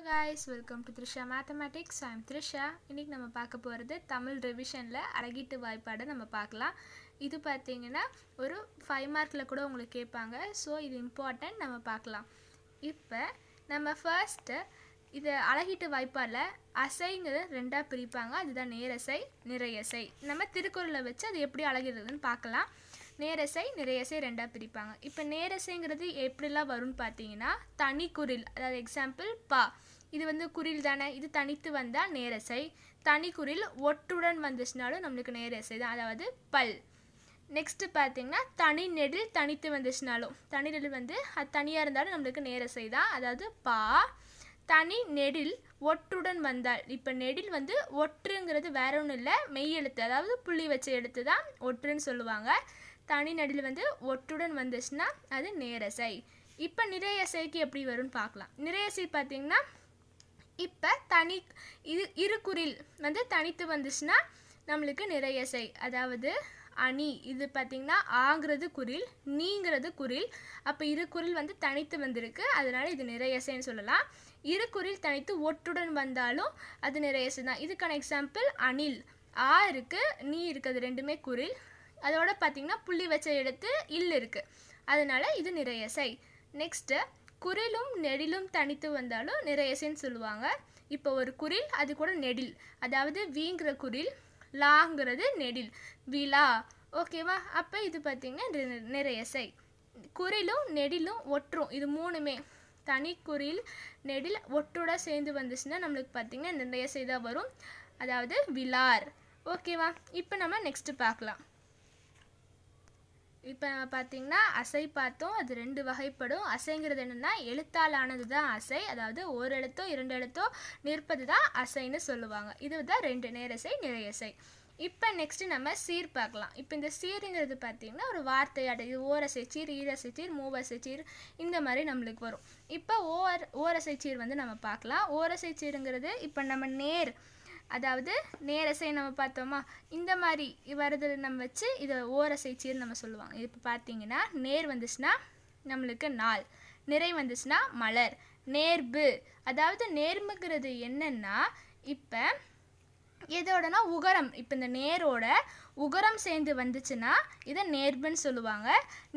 hello guys welcome to Trisha mathematics I'm Trisha இன்றைக்கி நம்ம பார்க்க போகிறது தமிழ் ரிவிஷனில் அழகிட்டு வாய்ப்பாடை நம்ம பார்க்கலாம் இது பார்த்திங்கன்னா ஒரு ஃபைவ் மார்க்கில் கூட உங்களுக்கு கேட்பாங்க ஸோ இது இம்பார்ட்டண்ட் நம்ம பார்க்கலாம் இப்போ நம்ம ஃபர்ஸ்ட்டு இதை அழகிட்டு வாய்ப்பாடில் அசைங்கிறது ரெண்டாக பிரிப்பாங்க அதுதான் நேரசை நிறையசை நம்ம திருக்குறளை வச்சு அது எப்படி அழகிறதுன்னு பார்க்கலாம் நேரசை நிறையசை ரெண்டாக பிரிப்பாங்க இப்போ நேரசைங்கிறது எப்படிலாம் வரும்னு பார்த்தீங்கன்னா தனி அதாவது எக்ஸாம்பிள் பா இது வந்து குறில் தானே இது தனித்து வந்தால் நேரசை தனி குறில் ஒட்டுடன் வந்துச்சுனாலும் நம்மளுக்கு நேரசை தான் அதாவது பல் நெக்ஸ்ட்டு பார்த்தீங்கன்னா தனி நெடில் தனித்து வந்துச்சுனாலும் தனி நெடில் வந்து அது தனியாக இருந்தாலும் நம்மளுக்கு நேரசை தான் அதாவது பா தனி நெடில் ஒற்றுடன் வந்தால் இப்போ நெடில் வந்து ஒற்றுங்கிறது வேற ஒன்றும் இல்லை மெய் எழுத்து அதாவது புள்ளி வச்ச எழுத்து தான் ஒற்றுன்னு சொல்லுவாங்க தனி நெடில் வந்து ஒற்றுடன் வந்துச்சுன்னா அது நேரசை இப்போ நிறையசைக்கு எப்படி வரும்னு பார்க்கலாம் நிறையசை பார்த்திங்கன்னா இப்போ தனி இது இரு குறில் வந்து தனித்து வந்துச்சுன்னா நம்மளுக்கு நிறைய நிறையசை அதாவது அணி இது பார்த்திங்கன்னா ஆங்கிறது குரில் நீங்கிறது குரில் அப்போ இரு குரில் வந்து தனித்து வந்திருக்கு அதனால் இது நிறைய இசைன்னு சொல்லலாம் இரு குரில் தனித்து ஒட்டுடன் வந்தாலும் அது நிறைய இசை தான் இதுக்கான எக்ஸாம்பிள் அணில் ஆ இருக்குது நீ இருக்குது ரெண்டுமே குரில் அதோட பார்த்திங்கன்னா புள்ளி வச்ச இடத்து இல் இருக்குது அதனால் இது நிறைய இசை நெக்ஸ்ட்டு குரிலும் நெடிலும் தனித்து வந்தாலும் நிறைய இசைன்னு சொல்லுவாங்க இப்போ ஒரு குரில் அது கூட நெடில் அதாவது வீங்கிற குரில் லாங்கிறது நெடில் விழா ஓகேவா அப்போ இது பார்த்திங்கன்னா இசை குரிலும் நெடிலும் ஒற்றும் இது மூணுமே தனி குரில் நெடில் ஒட்டோட சேர்ந்து வந்துச்சுன்னா நம்மளுக்கு பார்த்தீங்கன்னா நிறைய இசை தான் வரும் அதாவது விழார் ஓகேவா இப்போ நம்ம நெக்ஸ்ட்டு பார்க்கலாம் இப்போ நம்ம பார்த்திங்கன்னா அசை பார்த்தோம் அது ரெண்டு வகைப்படும் அசைங்கிறது என்னென்னா எழுத்தால் ஆனது தான் அசை அதாவது ஒரு எழுத்தோ இரண்டு எழுத்தோ நிற்பது தான் அசைன்னு சொல்லுவாங்க இது தான் ரெண்டு நேரசை நிறையசை இப்போ நெக்ஸ்ட்டு நம்ம சீர் பார்க்கலாம் இப்போ இந்த சீருங்கிறது பார்த்தீங்கன்னா ஒரு வார்த்தையாட இது ஓரசை சீர் ஈரசை சீர் மூவசை சீர் இந்த மாதிரி நம்மளுக்கு வரும் இப்போ ஓர் ஓரசை சீர் வந்து நம்ம பார்க்கலாம் ஓரசை சீருங்கிறது இப்போ நம்ம நேர் அதாவது நேரசை நம்ம பார்த்தோமா இந்த மாதிரி வரதில் நம்ம வச்சு இதை ஓரசைச்சீர் நம்ம சொல்லுவாங்க இப்போ பார்த்தீங்கன்னா நேர் வந்துச்சுன்னா நம்மளுக்கு நாள் நிறை வந்துச்சுன்னா மலர் நேர்பு அதாவது நேர்முங்கிறது என்னென்னா இப்போ எதோடனா உகரம் இப்போ இந்த நேரோட உகரம் சேர்ந்து வந்துச்சுன்னா இதை நேர்புன்னு சொல்லுவாங்க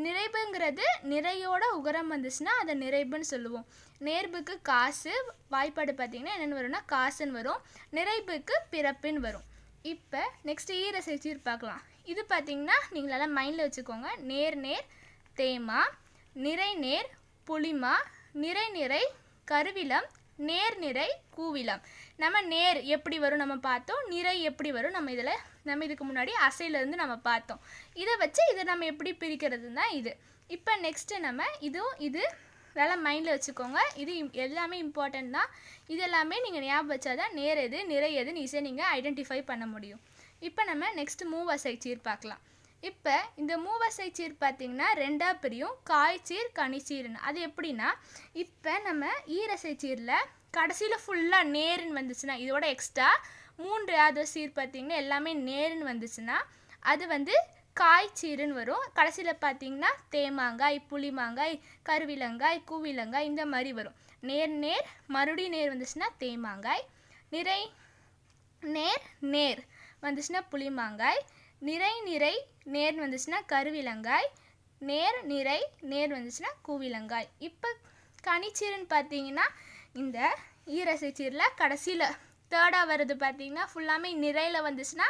நிறைவுங்கிறது நிறையோட உகரம் வந்துச்சுன்னா அதை நிறைவுன்னு சொல்லுவோம் நேர்புக்கு காசு வாய்ப்பாடு பார்த்தீங்கன்னா என்னென்னு வரும்னா காசுன்னு வரும் நிறைவுக்கு பிறப்புன்னு வரும் இப்போ நெக்ஸ்ட் ஈர செச்சீர் பார்க்கலாம் இது பார்த்தீங்கன்னா நீங்களெல்லாம் மைண்டில் வச்சுக்கோங்க நேர் நேர் தேமா நிறை நேர் புளிமா நிறை நிறை கருவிலம் நேர் நிறை கூவிலம் நம்ம நேர் எப்படி வரும் நம்ம பார்த்தோம் நிறை எப்படி வரும் நம்ம இதில் நம்ம இதுக்கு முன்னாடி அசையிலேருந்து நம்ம பார்த்தோம் இதை வச்சு இதை நம்ம எப்படி தான் இது இப்போ நெக்ஸ்ட்டு நம்ம இதுவும் இது இதெல்லாம் மைண்டில் வச்சுக்கோங்க இது எல்லாமே இம்பார்ட்டன்ட் தான் இது எல்லாமே நீங்கள் ஞாபகம் வச்சா தான் நேர் எது நிறை எதுன்னு இசை நீங்கள் ஐடென்டிஃபை பண்ண முடியும் இப்போ நம்ம நெக்ஸ்ட் மூவசைச்சீர் சீர் பார்க்கலாம் இப்போ இந்த மூவசை சீர் பார்த்திங்கன்னா ரெண்டாக பிரியும் காய்ச்சீர் கனிச்சீர்னு அது எப்படின்னா இப்போ நம்ம ஈரசை சீரில் கடைசியில் ஃபுல்லாக நேருன்னு வந்துச்சுன்னா இதோட எக்ஸ்ட்ரா மூன்று யாதோ சீர் பார்த்திங்கன்னா எல்லாமே நேருன்னு வந்துச்சுன்னா அது வந்து காய் சீருன்னு வரும் கடைசியில் பார்த்தீங்கன்னா தேமாங்காய் புளிமாங்காய் கருவிலங்காய் கூவிலங்காய் இந்த மாதிரி வரும் நேர் நேர் மறுபடியும் நேர் வந்துச்சுன்னா தேமாங்காய் நிறை நேர் நேர் வந்துச்சுன்னா புளிமாங்காய் நிறை நிறை நேர் வந்துச்சுன்னா கருவிலங்காய் நேர் நிறை நேர் வந்துச்சுன்னா கூவிலங்காய் இப்போ கனிச்சீருன்னு பார்த்தீங்கன்னா இந்த ஈரசை சீரில் கடைசியில் தேர்டாக வருது பார்த்தீங்கன்னா ஃபுல்லாமே நிறையில் வந்துச்சுன்னா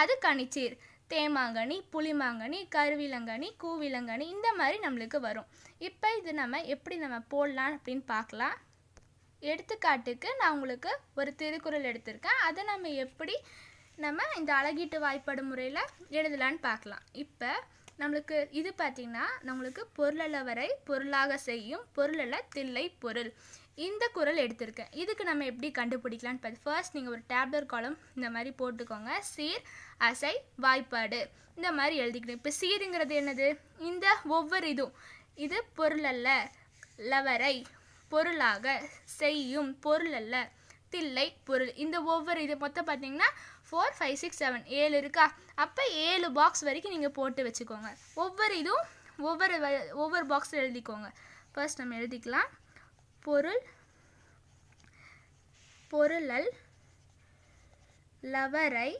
அது கனிச்சீர் தேமாங்கனி புளிமாங்கனி கருவிலங்கனி கூவிலங்கனி இந்த மாதிரி நம்மளுக்கு வரும் இப்போ இது நம்ம எப்படி நம்ம போடலாம் அப்படின்னு பார்க்கலாம் எடுத்துக்காட்டுக்கு நான் உங்களுக்கு ஒரு திருக்குறள் எடுத்திருக்கேன் அதை நம்ம எப்படி நம்ம இந்த அழகீட்டு வாய்ப்பாடு முறையில் எழுதலான்னு பார்க்கலாம் இப்போ நம்மளுக்கு இது பார்த்திங்கன்னா நம்மளுக்கு பொருளளவரை பொருளாக செய்யும் பொருளல தில்லை பொருள் இந்த குரல் எடுத்திருக்கேன் இதுக்கு நம்ம எப்படி கண்டுபிடிக்கலான்னு பார்த்து ஃபர்ஸ்ட் நீங்கள் ஒரு டேப்லர் காலம் இந்த மாதிரி போட்டுக்கோங்க சீர் அசை வாய்ப்பாடு இந்த மாதிரி எழுதிக்கணும் இப்போ சீருங்கிறது என்னது இந்த ஒவ்வொரு இதுவும் இது பொருள் அல்ல லவரை பொருளாக செய்யும் பொருள் அல்ல தில்லை பொருள் இந்த ஒவ்வொரு இது மொத்தம் பார்த்தீங்கன்னா ஃபோர் ஃபைவ் சிக்ஸ் செவன் ஏழு இருக்கா அப்போ ஏழு பாக்ஸ் வரைக்கும் நீங்கள் போட்டு வச்சுக்கோங்க ஒவ்வொரு இதுவும் ஒவ்வொரு ஒவ்வொரு பாக்ஸில் எழுதிக்கோங்க ஃபர்ஸ்ட் நம்ம எழுதிக்கலாம் பொருள் பொருளல் லவரை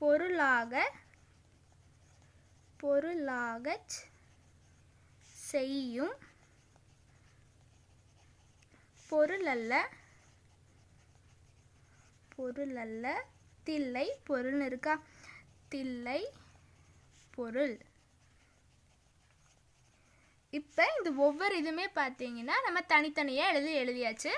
பொருளாக பொருளாகச் செய்யும் பொருளல்ல பொருளல்ல தில்லை பொருள்னு இருக்கா தில்லை பொருள் இப்போ இந்த ஒவ்வொரு இதுவுமே பார்த்தீங்கன்னா நம்ம தனித்தனியாக எழுதி எழுதியாச்சு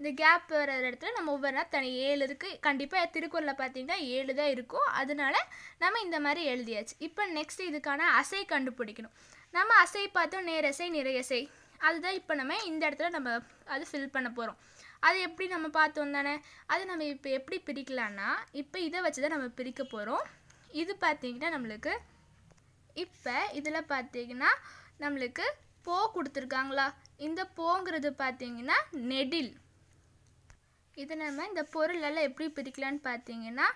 இந்த கேப் வர இடத்துல நம்ம ஒவ்வொரு நாள் தனி ஏழு இருக்குது கண்டிப்பாக திருக்குறளில் பார்த்தீங்கன்னா ஏழு தான் இருக்கும் அதனால நம்ம இந்த மாதிரி எழுதியாச்சு இப்போ நெக்ஸ்ட் இதுக்கான அசை கண்டுபிடிக்கணும் நம்ம அசை பார்த்தோம் நேரசை நிறையசை அதுதான் இப்போ நம்ம இந்த இடத்துல நம்ம அது ஃபில் பண்ண போகிறோம் அது எப்படி நம்ம பார்த்தோம் தானே அது நம்ம இப்போ எப்படி பிரிக்கலான்னா இப்போ இதை வச்சு தான் நம்ம பிரிக்க போகிறோம் இது பார்த்தீங்கன்னா நம்மளுக்கு இப்போ இதில் பார்த்தீங்கன்னா நம்மளுக்கு போ கொடுத்துருக்காங்களா இந்த போங்கிறது பார்த்தீங்கன்னா நெடில் இதை நம்ம இந்த பொருளெல்லாம் எப்படி பிரிக்கலான்னு பார்த்தீங்கன்னா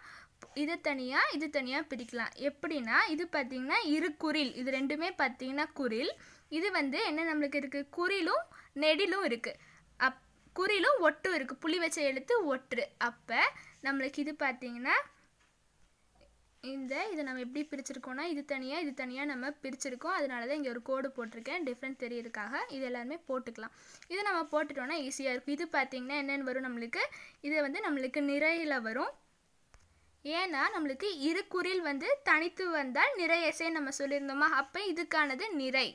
இது தனியாக இது தனியாக பிரிக்கலாம் எப்படின்னா இது பார்த்திங்கன்னா இரு குரில் இது ரெண்டுமே பார்த்திங்கன்னா குரில் இது வந்து என்ன நம்மளுக்கு இருக்குது குரிலும் நெடிலும் இருக்குது அப் குரிலும் ஒட்டும் இருக்குது புளி வச்ச எழுத்து ஒற்று அப்போ நம்மளுக்கு இது பார்த்திங்கன்னா இந்த இதை நம்ம எப்படி பிரிச்சிருக்கோம்னா இது தனியாக இது தனியாக நம்ம பிரிச்சிருக்கோம் அதனால தான் இங்கே ஒரு கோடு போட்டிருக்கேன் டிஃப்ரெண்ட் தெரியறதுக்காக இது எல்லாருமே போட்டுக்கலாம் இதை நம்ம போட்டுட்டோம்னா ஈஸியாக இருக்கும் இது பார்த்திங்கன்னா என்னென்னு வரும் நம்மளுக்கு இதை வந்து நம்மளுக்கு நிறையில் வரும் ஏன்னா நம்மளுக்கு இரு குறில் வந்து தனித்து வந்தால் நிறை எசை நம்ம சொல்லியிருந்தோமா அப்போ இதுக்கானது நிறை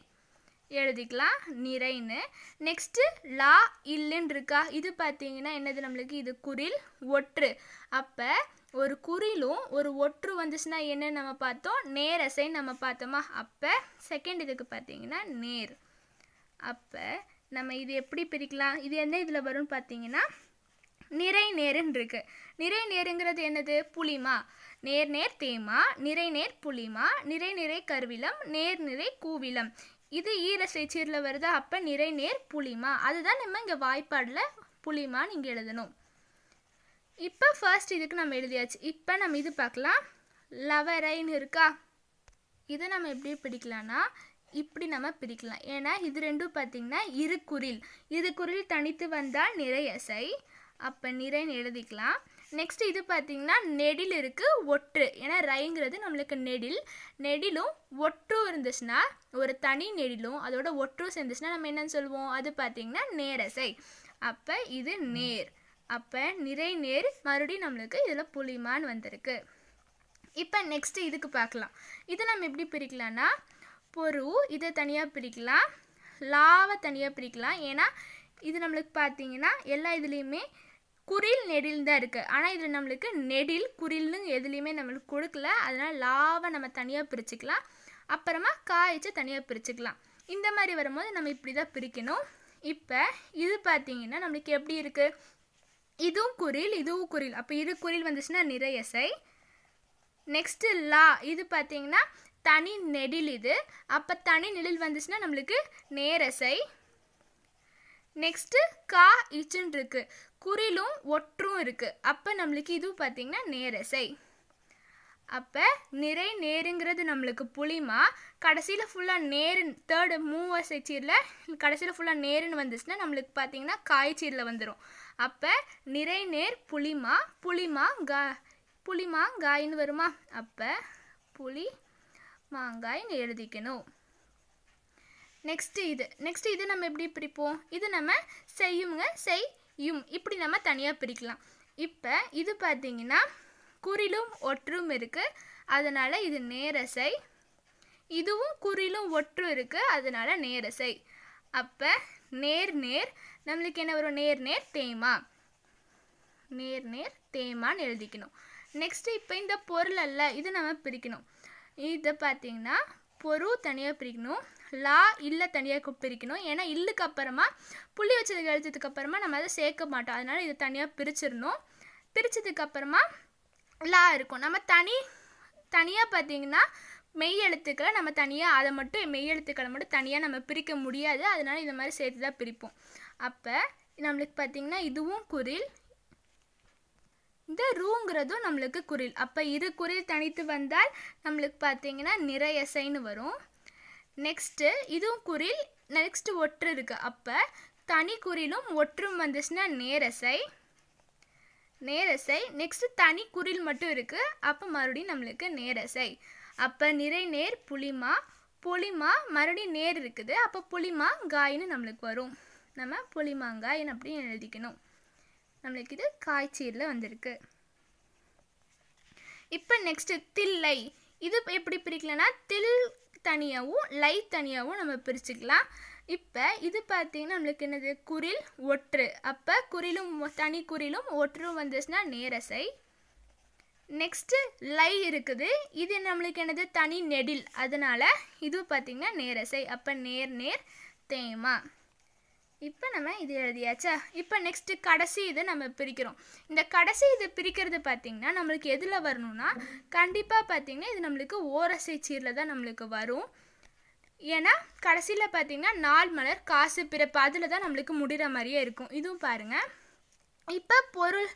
எழுதிக்கலாம் நிறைன்னு நெக்ஸ்ட்டு லா இல்லைன்னு இருக்கா இது பார்த்தீங்கன்னா என்னது நம்மளுக்கு இது குரில் ஒற்று அப்போ ஒரு குறிலும் ஒரு ஒற்று வந்துச்சுன்னா என்னன்னு நம்ம பார்த்தோம் நேர் அசை நம்ம பார்த்தோமா அப்போ செகண்ட் இதுக்கு பார்த்தீங்கன்னா நேர் அப்போ நம்ம இது எப்படி பிரிக்கலாம் இது என்ன இதில் வரும்னு பார்த்தீங்கன்னா நிறை நேருன்னு இருக்கு நிறை நேருங்கிறது என்னது புளிமா நேர் நேர் தேமா நிறை நேர் புளிமா நிறை நிறை கருவிலம் நேர் நிறை கூவிலம் இது ஈரசை சீரில் வருது அப்போ நிறை நேர் புளிமா அதுதான் நம்ம இங்கே வாய்ப்பாடில் புளிமான்னு இங்கே எழுதணும் இப்போ ஃபர்ஸ்ட் இதுக்கு நம்ம எழுதியாச்சு இப்போ நம்ம இது பார்க்கலாம் லவரைன்னு இருக்கா இதை நம்ம எப்படி பிடிக்கலாம்னா இப்படி நம்ம பிரிக்கலாம் ஏன்னா இது ரெண்டும் பார்த்திங்கன்னா இரு குரில் இரு குரில் தனித்து வந்தால் நிறையசை அப்போ நிறைன்னு எழுதிக்கலாம் நெக்ஸ்ட் இது பார்த்திங்கன்னா நெடில் இருக்குது ஒற்று ஏன்னா ரைங்கிறது நம்மளுக்கு நெடில் நெடிலும் ஒற்றும் இருந்துச்சுன்னா ஒரு தனி நெடிலும் அதோட ஒற்றும் சேர்ந்துச்சுன்னா நம்ம என்னன்னு சொல்லுவோம் அது பார்த்திங்கன்னா நேரசை அப்போ இது நேர் அப்போ நிறை நேர் மறுபடியும் நம்மளுக்கு இதில் புளிமான் வந்திருக்கு இப்போ நெக்ஸ்ட்டு இதுக்கு பார்க்கலாம் இதை நம்ம எப்படி பிரிக்கலாம்னா பொரு இதை தனியாக பிரிக்கலாம் லாவை தனியாக பிரிக்கலாம் ஏன்னா இது நம்மளுக்கு பார்த்தீங்கன்னா எல்லா இதுலேயுமே குரில் நெடில் தான் இருக்குது ஆனால் இதில் நம்மளுக்கு நெடில் குரில்னு எதுலேயுமே நம்மளுக்கு கொடுக்கல அதனால் லாவை நம்ம தனியாக பிரிச்சுக்கலாம் அப்புறமா காய்ச்சி தனியாக பிரிச்சுக்கலாம் இந்த மாதிரி வரும்போது நம்ம இப்படி தான் பிரிக்கணும் இப்போ இது பார்த்தீங்கன்னா நம்மளுக்கு எப்படி இருக்குது இதுவும் குறில் இதுவும் குரில் அப்போ இது குறில் வந்துச்சுன்னா நிறையசை நெக்ஸ்ட்டு லா இது பார்த்தீங்கன்னா தனி நெடில் இது அப்போ தனி நெடில் வந்துச்சுன்னா நம்மளுக்கு நேரசை நெக்ஸ்ட்டு கா இச்சுன்னு இருக்கு குறிலும் ஒற்றும் இருக்குது அப்போ நம்மளுக்கு இதுவும் பார்த்தீங்கன்னா நேரசை அப்போ நிறை நேருங்கிறது நம்மளுக்கு புளிமா கடைசியில் ஃபுல்லாக நேரு தேர்டு மூவசை சீரில் கடைசியில் ஃபுல்லாக நேருன்னு வந்துச்சுன்னா நம்மளுக்கு பார்த்தீங்கன்னா காய்ச்சீரில் வந்துடும் அப்போ நிறைநேர் புளிமா புளிமா கா புளிமா காயின்னு வருமா அப்போ புளி மாங்காய்னு எழுதிக்கணும் நெக்ஸ்ட்டு இது நெக்ஸ்ட்டு இது நம்ம எப்படி பிரிப்போம் இது நம்ம செய்யுங்க செய்யும் இப்படி நம்ம தனியாக பிரிக்கலாம் இப்போ இது பார்த்தீங்கன்னா குறிலும் ஒற்றும் இருக்குது அதனால் இது நேரசை இதுவும் குறிலும் ஒற்றும் இருக்குது அதனால் நேரசை அப்போ நேர் நேர் நம்மளுக்கு என்ன வரும் நேர் நேர் தேமா நேர் நேர் தேமான்னு எழுதிக்கணும் நெக்ஸ்ட்டு இப்போ இந்த பொருள் அல்ல இது நம்ம பிரிக்கணும் இதை பார்த்தீங்கன்னா பொரு தனியாக பிரிக்கணும் லா இல்லை தனியாக பிரிக்கணும் ஏன்னா இல்லுக்கு அப்புறமா புள்ளி வச்சதுக்கு எழுத்ததுக்கு அப்புறமா நம்ம அதை சேர்க்க மாட்டோம் அதனால் இதை தனியாக பிரிச்சிடணும் பிரித்ததுக்கு அப்புறமா லா இருக்கும் நம்ம தனி தனியாக பார்த்தீங்கன்னா மெய் எழுத்துக்களை நம்ம தனியாக அதை மட்டும் மெய் எழுத்துக்களை மட்டும் தனியாக நம்ம பிரிக்க முடியாது அதனால இந்த மாதிரி சேர்த்து தான் பிரிப்போம் அப்போ நம்மளுக்கு பார்த்திங்கன்னா இதுவும் குரில் இந்த ரூங்கிறதும் நம்மளுக்கு குரில் அப்போ இரு குரில் தனித்து வந்தால் நம்மளுக்கு பார்த்திங்கன்னா நிறைய சைன்னு வரும் நெக்ஸ்ட்டு இதுவும் குரில் நெக்ஸ்ட்டு ஒற்று இருக்குது அப்போ தனி குரிலும் ஒற்றும் வந்துச்சுன்னா நேரசை நேரசை நெக்ஸ்ட்டு தனி குரில் மட்டும் இருக்குது அப்போ மறுபடியும் நம்மளுக்கு நேரசை அப்போ நிறை நேர் புளிமா புளிமா மறுபடியும் நேர் இருக்குது அப்போ புளிமா காயின்னு நம்மளுக்கு வரும் நம்ம புளிமாங்காய் அப்படின்னு எழுதிக்கணும் நம்மளுக்கு இது காய்ச்சீரில் வந்திருக்கு இப்போ நெக்ஸ்ட்டு தில்லை இது எப்படி பிரிக்கலன்னா தில் தனியாகவும் லை தனியாகவும் நம்ம பிரிச்சுக்கலாம் இப்போ இது பார்த்தீங்கன்னா நம்மளுக்கு என்னது குரில் ஒற்று அப்போ குரிலும் தனி குரிலும் ஒற்றும் வந்துச்சுன்னா நேரசை நெக்ஸ்ட்டு லை இருக்குது இது நம்மளுக்கு என்னது தனி நெடில் அதனால் இது பார்த்திங்கன்னா நேரசை அப்போ நேர் நேர் தேமா இப்போ நம்ம இது எழுதியாச்சா இப்போ நெக்ஸ்ட்டு கடைசி இதை நம்ம பிரிக்கிறோம் இந்த கடைசி இது பிரிக்கிறது பார்த்திங்கன்னா நம்மளுக்கு எதில் வரணும்னா கண்டிப்பாக பார்த்திங்கன்னா இது நம்மளுக்கு ஓரசை சீரில் தான் நம்மளுக்கு வரும் ஏன்னா கடைசியில் பார்த்திங்கன்னா நாள் மலர் காசு பிறப்பு அதில் தான் நம்மளுக்கு முடிகிற மாதிரியே இருக்கும் இதுவும் பாருங்கள் இப்போ பொருள்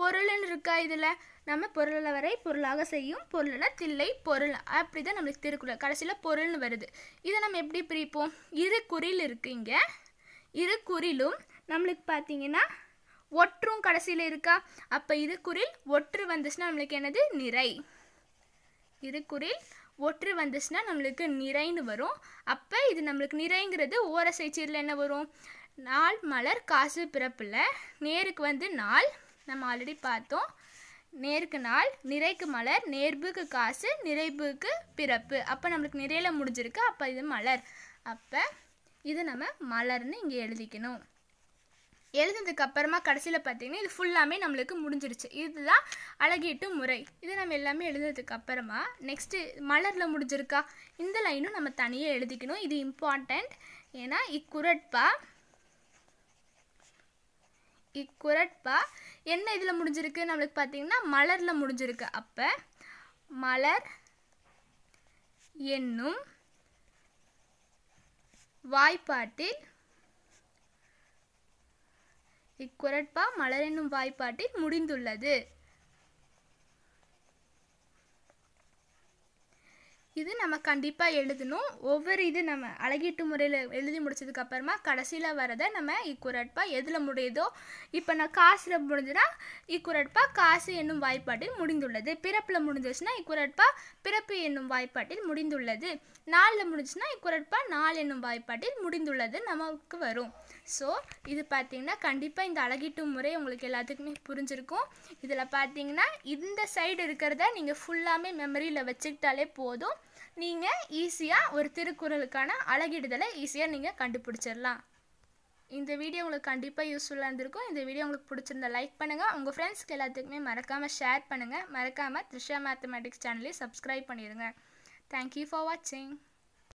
பொருள்னு இருக்கா இதில் நம்ம பொருள வரை பொருளாக செய்யும் பொருளில் தில்லை பொருள் அப்படி தான் நம்மளுக்கு திருக்குறள் கடைசியில் பொருள்னு வருது இதை நம்ம எப்படி பிரிப்போம் இரு குறியில் இருக்குது இங்கே இது குறிலும் நம்மளுக்கு பார்த்தீங்கன்னா ஒற்றும் கடைசியில் இருக்கா அப்போ இது குறில் ஒற்று வந்துச்சுன்னா நம்மளுக்கு என்னது நிறை இது குறில் ஒற்று வந்துச்சுன்னா நம்மளுக்கு நிறைன்னு வரும் அப்போ இது நம்மளுக்கு நிறைங்கிறது ஓரசை சீரில் என்ன வரும் நாள் மலர் காசு பிறப்பில் நேருக்கு வந்து நாள் நம்ம ஆல்ரெடி பார்த்தோம் நேருக்கு நாள் நிறைக்கு மலர் நேர்புக்கு காசு நிறைவுக்கு பிறப்பு அப்போ நம்மளுக்கு நிறையில் முடிஞ்சிருக்கு அப்போ இது மலர் அப்போ இது நம்ம மலர்னு இங்கே எழுதிக்கணும் எழுதுனதுக்கு அப்புறமா கடைசியில் பார்த்தீங்கன்னா இது ஃபுல்லாமே நம்மளுக்கு முடிஞ்சிருச்சு இதுதான் அழகீட்டு முறை இது நம்ம எல்லாமே எழுதுனதுக்கு அப்புறமா நெக்ஸ்ட்டு மலரில் முடிஞ்சிருக்கா இந்த லைனும் நம்ம தனியாக எழுதிக்கணும் இது இம்பார்ட்டண்ட் ஏன்னா இக்குரட்பா இக்குரட்பா என்ன இதில் முடிஞ்சிருக்கு நம்மளுக்கு பார்த்தீங்கன்னா மலரில் முடிஞ்சிருக்கு அப்போ மலர் என்னும் வாய்ப்பாட்டில் இக்குரட்பா மலரென்னும் வாய்ப்பாட்டில் முடிந்துள்ளது இது நம்ம கண்டிப்பாக எழுதணும் ஒவ்வொரு இது நம்ம அழகீட்டு முறையில் எழுதி முடிச்சதுக்கு அப்புறமா கடைசியில் வரதை நம்ம ஈக்குவரட்பாக எதில் முடியுதோ இப்போ நான் காசில் முடிஞ்சுன்னா இக்குரட்பா காசு என்னும் வாய்ப்பாட்டில் முடிந்துள்ளது பிறப்பில் முடிஞ்சிச்சுன்னா ஈக்குவரட்பாக பிறப்பு என்னும் வாய்ப்பாட்டில் முடிந்துள்ளது நாளில் முடிஞ்சுன்னா ஈக்குவரட்பாக நாள் என்னும் வாய்ப்பாட்டில் முடிந்துள்ளது நமக்கு வரும் ஸோ இது பார்த்திங்கன்னா கண்டிப்பாக இந்த அழகிட்டு முறை உங்களுக்கு எல்லாத்துக்குமே புரிஞ்சிருக்கும் இதில் பார்த்தீங்கன்னா இந்த சைடு இருக்கிறத நீங்கள் ஃபுல்லாமே மெமரியில் வச்சுக்கிட்டாலே போதும் நீங்கள் ஈஸியாக ஒரு திருக்குறளுக்கான அழகிடுதலை ஈஸியாக நீங்கள் கண்டுபிடிச்சிடலாம் இந்த வீடியோ உங்களுக்கு கண்டிப்பாக யூஸ்ஃபுல்லாக இருந்திருக்கும் இந்த வீடியோ உங்களுக்கு பிடிச்சிருந்தா லைக் பண்ணுங்கள் உங்கள் ஃப்ரெண்ட்ஸ்க்கு எல்லாத்துக்குமே மறக்காமல் ஷேர் பண்ணுங்கள் மறக்காமல் த்ரிஷா மேத்தமெட்டிக்ஸ் சேனலையும் சப்ஸ்கிரைப் பண்ணிடுங்க தேங்க்யூ ஃபார் வாட்சிங்